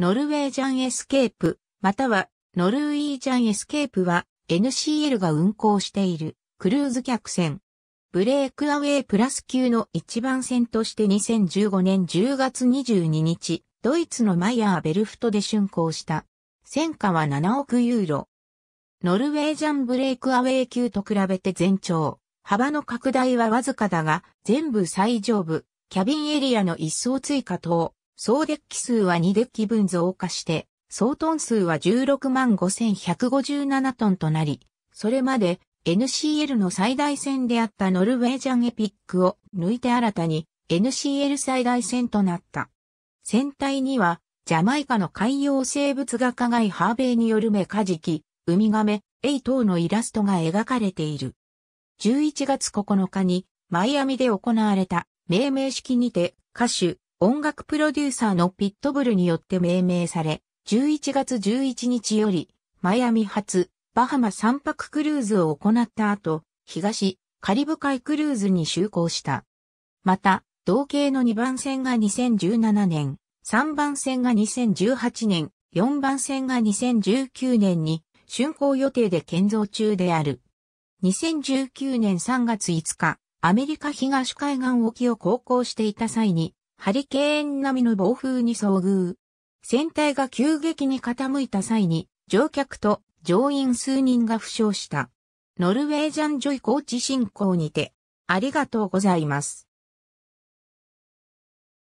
ノルウェージャンエスケープ、またはノルウィージャンエスケープは NCL が運航しているクルーズ客船。ブレイクアウェイプラス級の一番船として2015年10月22日、ドイツのマイヤーベルフトで竣工した。戦果は7億ユーロ。ノルウェージャンブレイクアウェイ級と比べて全長、幅の拡大はわずかだが、全部最上部、キャビンエリアの一層追加等、総デッキ数は2デッキ分増加して、総トン数は16万5157トンとなり、それまで NCL の最大戦であったノルウェージャンエピックを抜いて新たに NCL 最大戦となった。船体には、ジャマイカの海洋生物学科外ハーベイによるメカジキ、ウミガメ、エイ等のイラストが描かれている。11月9日にマイアミで行われた命名式にて歌手、音楽プロデューサーのピットブルによって命名され、11月11日より、マイアミ発、バハマ3泊クルーズを行った後、東、カリブ海クルーズに就航した。また、同型の2番線が2017年、3番線が2018年、4番線が2019年に、竣工予定で建造中である。2019年3月5日、アメリカ東海岸沖を航行していた際に、ハリケーン並みの暴風に遭遇。船体が急激に傾いた際に、乗客と乗員数人が負傷した。ノルウェージャンジョイ高チ進行にて、ありがとうございます。